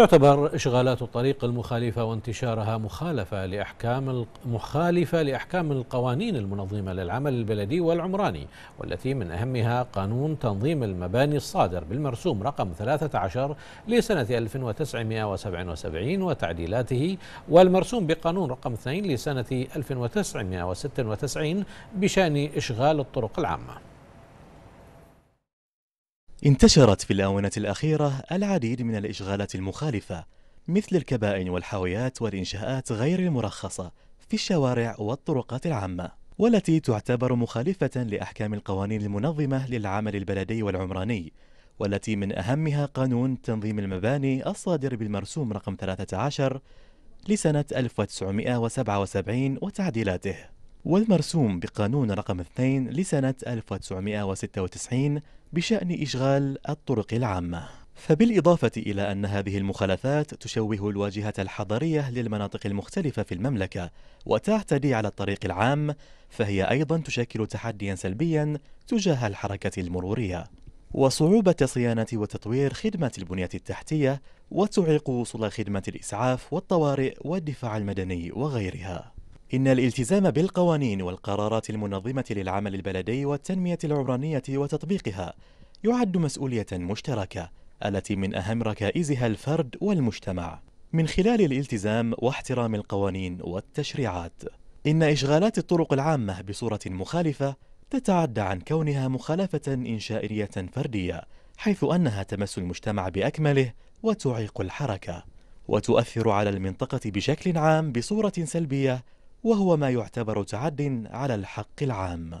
تعتبر إشغالات الطريق المخالفة وانتشارها مخالفة لأحكام مخالفة لأحكام القوانين المنظمة للعمل البلدي والعمراني والتي من أهمها قانون تنظيم المباني الصادر بالمرسوم رقم 13 لسنة 1977 وتعديلاته والمرسوم بقانون رقم 2 لسنة 1996 بشأن إشغال الطرق العامة انتشرت في الآونة الأخيرة العديد من الإشغالات المخالفة مثل الكبائن والحاويات والإنشاءات غير المرخصة في الشوارع والطرقات العامة والتي تعتبر مخالفة لأحكام القوانين المنظمة للعمل البلدي والعمراني والتي من أهمها قانون تنظيم المباني الصادر بالمرسوم رقم 13 لسنة 1977 وتعديلاته والمرسوم بقانون رقم 2 لسنة 1996 بشأن إشغال الطرق العامة فبالإضافة إلى أن هذه المخالفات تشوه الواجهة الحضرية للمناطق المختلفة في المملكة وتعتدي على الطريق العام فهي أيضا تشكل تحديا سلبيا تجاه الحركة المرورية وصعوبة صيانة وتطوير خدمة البنية التحتية وتعيق وصول خدمة الإسعاف والطوارئ والدفاع المدني وغيرها إن الالتزام بالقوانين والقرارات المنظمة للعمل البلدي والتنمية العمرانية وتطبيقها يعد مسؤولية مشتركة التي من أهم ركائزها الفرد والمجتمع من خلال الالتزام واحترام القوانين والتشريعات إن إشغالات الطرق العامة بصورة مخالفة تتعدى عن كونها مخالفة إنشائية فردية حيث أنها تمس المجتمع بأكمله وتعيق الحركة وتؤثر على المنطقة بشكل عام بصورة سلبية وهو ما يعتبر تعد على الحق العام